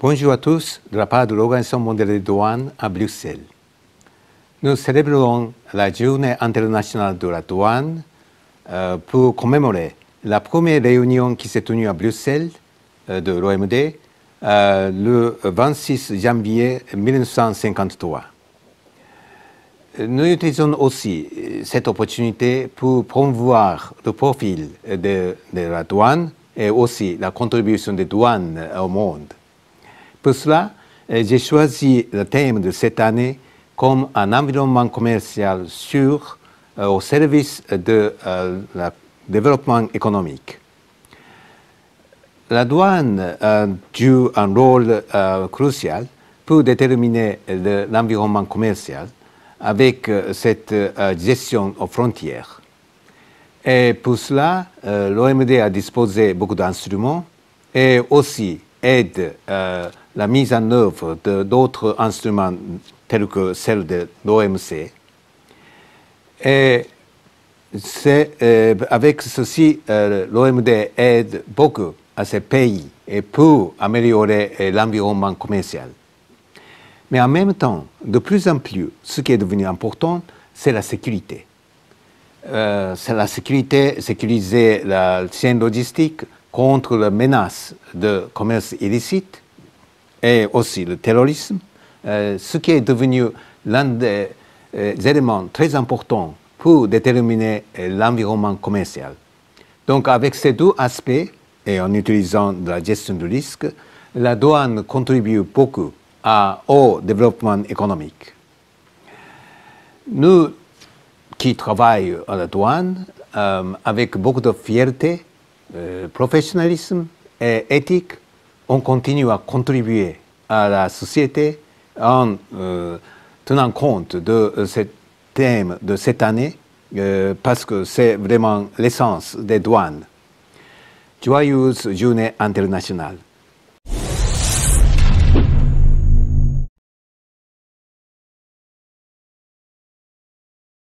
Bonjour à tous de la part de l'Organisation mondiale des douanes à Bruxelles. Nous célébrons la journée internationale de la douane euh, pour commémorer la première réunion qui s'est tenue à Bruxelles euh, de l'OMD euh, le 26 janvier 1953. Nous utilisons aussi cette opportunité pour promouvoir le profil de, de la douane et aussi la contribution des douanes au monde. Pour cela, eh, j'ai choisi le thème de cette année comme un environnement commercial sûr euh, au service de euh, développement économique. La douane euh, joue un rôle crucial pour déterminer l'environnement commercial avec cette gestion aux frontières. Et pour cela, l'OMD a disposé beaucoup d'instruments et aussi aide euh, la mise en œuvre d'autres instruments tels que celle de l'OMC. Et euh, avec ceci, euh, l'OMD aide beaucoup à ces pays et pour améliorer l'environnement commercial. Mais en même temps, de plus en plus, ce qui est devenu important, c'est la sécurité. c'est la sécurité, sécuriser la chaîne logistique, contre la menace de commerce illicite et aussi le terrorisme, euh, ce qui est devenu l'un des euh, éléments très importants pour déterminer euh, l'environnement commercial. Donc avec ces deux aspects, et en utilisant la gestion du risque, la douane contribue beaucoup au développement économique. Nous qui travaillons à la douane, avec beaucoup de fierté, eh, professionnalisme eh, et éthique, on continue à contribuer à la société en eh, tenant compte de ce thème de cette année, parce que c'est vraiment l'essence des douanes. Joyeuse journée internationale.